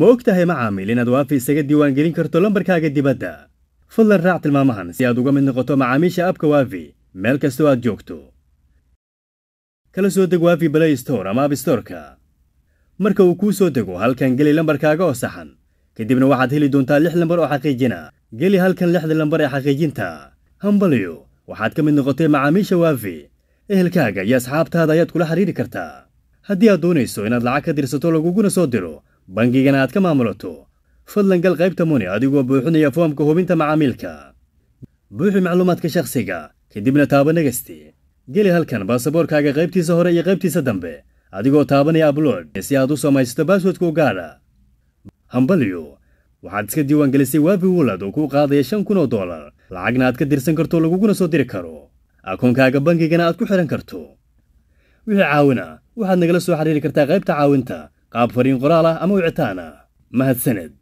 ma og tahay macaamil inaad waafi isaga diiwaangelin karto lambarkaaga dibadda fadlan raac tilmaamahan si aad uga mid noqoto macaamiisha abka waafi meel kastoo aad joogto kala soo deg waafi balay store ama abstorka marka uu kuu soo dego halkan geli lambarkaaga oo saxan kadibna waxaad heli doontaa lix lambar oo xaqiijina geli halkan lixda lambar ee xaqiijinta hambalyo waxaad ka mid noqotay macaamiisha waafi ehelkaaga iyo asxaabtaada ayaad kula xidhiiri kartaa haddii aad doonayso inaad lacag ka dirsato laguguna soo diro bangigana aad ka maamulato fadlan gal qaybta muni adigoo buuxinaya foomka hubinta macaamiilka buuxi macluumaadka shakhsiga kadibna taaba negasti geli halkan baasaboorkaaga qaybtiisa hore iyo qaybtiisa dambe adigoo taabanaya ablood si aad u samaysato baaswadka u gaadha hambalyo waxaad iska diiwaangelisay wabi wulad oo kuu qaadaya shan kun oo doolar lacagna aad ka dirsan karto laguguna soo diri karo akoonkaaga bangigana aad ku xidhan karto wixii caawina waxaad nagala soo xiriiri kartaa qaybta caawinta قاب فرين قرالة أمو عتانا مهد سند